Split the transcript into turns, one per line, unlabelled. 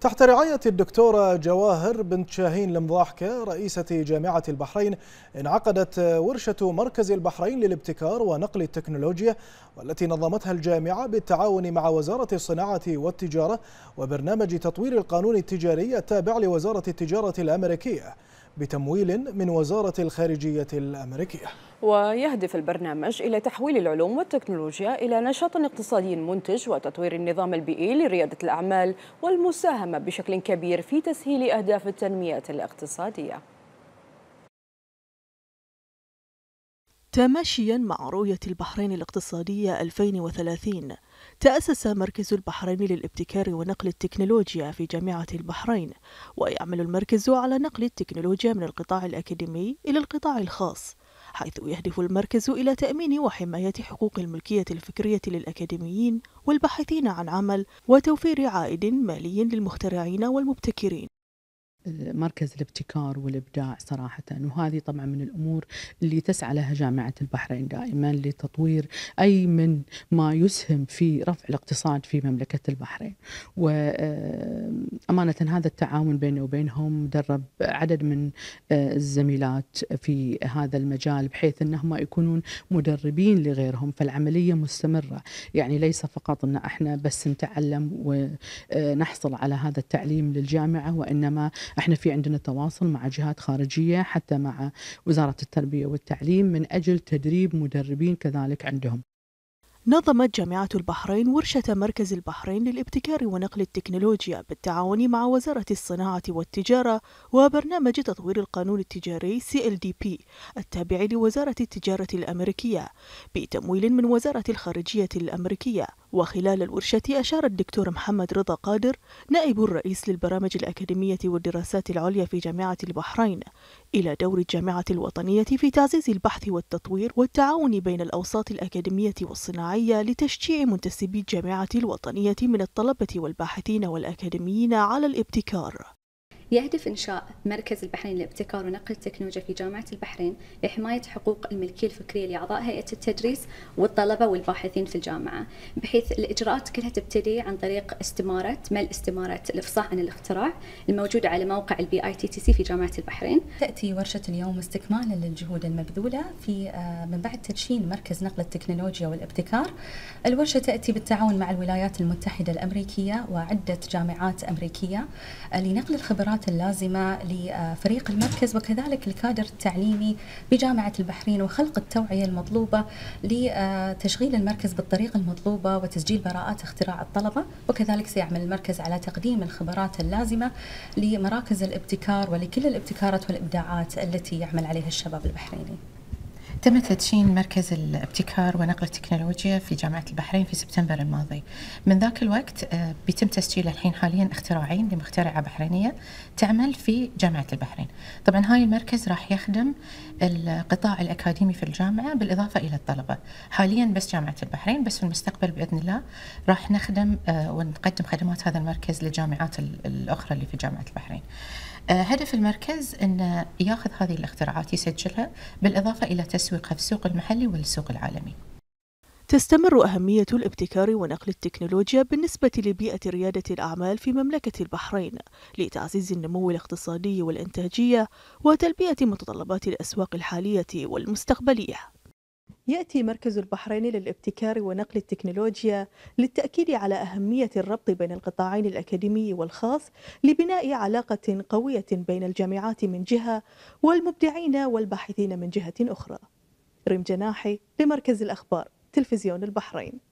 تحت رعاية الدكتورة جواهر بنت شاهين المضاحكة رئيسة جامعة البحرين انعقدت ورشة مركز البحرين للابتكار ونقل التكنولوجيا والتي نظمتها الجامعة بالتعاون مع وزارة الصناعة والتجارة وبرنامج تطوير القانون التجاري التابع لوزارة التجارة الأمريكية بتمويل من وزارة الخارجية الأمريكية
ويهدف البرنامج إلى تحويل العلوم والتكنولوجيا إلى نشاط اقتصادي منتج وتطوير النظام البيئي لريادة الأعمال والمساهمة بشكل كبير في تسهيل أهداف التنمية الاقتصادية
تماشيا مع رؤية البحرين الاقتصادية 2030 تأسس مركز البحرين للابتكار ونقل التكنولوجيا في جامعة البحرين ويعمل المركز على نقل التكنولوجيا من القطاع الأكاديمي إلى القطاع الخاص حيث يهدف المركز إلى تأمين وحماية حقوق الملكية الفكرية للأكاديميين والباحثين عن عمل وتوفير عائد مالي للمخترعين والمبتكرين
مركز الابتكار والابداع صراحه وهذه طبعا من الامور اللي تسعى لها جامعه البحرين دائما لتطوير اي من ما يسهم في رفع الاقتصاد في مملكه البحرين وامانه آه، هذا التعاون بيني وبينهم درب عدد من آه، الزميلات في هذا المجال بحيث انهم يكونون مدربين لغيرهم فالعمليه مستمره يعني ليس فقط ان احنا بس نتعلم ونحصل آه، على هذا التعليم للجامعه وانما احنا في عندنا تواصل مع جهات خارجيه حتى مع وزاره التربيه والتعليم من اجل تدريب مدربين كذلك عندهم
نظمت جامعة البحرين ورشة مركز البحرين للابتكار ونقل التكنولوجيا بالتعاون مع وزارة الصناعة والتجارة وبرنامج تطوير القانون التجاري CLDP التابع لوزارة التجارة الأمريكية بتمويل من وزارة الخارجية الأمريكية وخلال الورشة أشار الدكتور محمد رضا قادر نائب الرئيس للبرامج الأكاديمية والدراسات العليا في جامعة البحرين إلى دور الجامعة الوطنية في تعزيز البحث والتطوير والتعاون بين الأوساط الأكاديمية والصناعية لتشجيع منتسبي الجامعة الوطنية من الطلبة والباحثين والأكاديميين على الابتكار يهدف إنشاء مركز البحرين لابتكار ونقل التكنولوجيا في جامعة البحرين
لحماية حقوق الملكية الفكرية لأعضاء هيئة التدريس والطلبة والباحثين في الجامعة بحيث الإجراءات كلها تبتدي عن طريق استمارة مل استمارة الإفصاح عن الاختراع الموجودة على موقع البي آي تي تي سي في جامعة البحرين تأتي ورشة اليوم استكمالا للجهود المبذولة في آه، من بعد تدشين مركز نقل التكنولوجيا والابتكار الورشة تأتي بالتعاون مع الولايات المتحدة الأمريكية وعدة جامعات أمريكية آه، لنقل الخبرات التدريبات اللازمة لفريق المركز وكذلك الكادر التعليمي بجامعة البحرين وخلق التوعية المطلوبة لتشغيل المركز بالطريقة المطلوبة وتسجيل براءات اختراع الطلبة وكذلك سيعمل المركز على تقديم الخبرات اللازمة لمراكز الابتكار ولكل الابتكارات والإبداعات التي يعمل عليها الشباب
البحريني تم تدشين مركز الابتكار ونقل التكنولوجيا في جامعة البحرين في سبتمبر الماضي من ذاك الوقت آه، بيتم تسجيل الحين حاليا اختراعين لمخترعة بحرينية تعمل في جامعة البحرين طبعا هاي المركز راح يخدم القطاع الأكاديمي في الجامعة بالإضافة إلى الطلبة حاليا بس جامعة البحرين بس في المستقبل بإذن الله راح نخدم آه، ونقدم خدمات هذا المركز للجامعات الأخرى اللي في جامعة البحرين آه، هدف المركز أن ياخذ هذه الاختراعات يسجلها بالإضافة إلى تسويقها في السوق المحلي والسوق العالمي
تستمر أهمية الابتكار ونقل التكنولوجيا بالنسبة لبيئة ريادة الأعمال في مملكة البحرين لتعزيز النمو الاقتصادي والإنتاجية وتلبية متطلبات الأسواق الحالية والمستقبلية يأتي مركز البحرين للابتكار ونقل التكنولوجيا للتأكيد على أهمية الربط بين القطاعين الأكاديمي والخاص لبناء علاقة قوية بين الجامعات من جهة والمبدعين والباحثين من جهة أخرى ريم جناحي لمركز الأخبار تلفزيون البحرين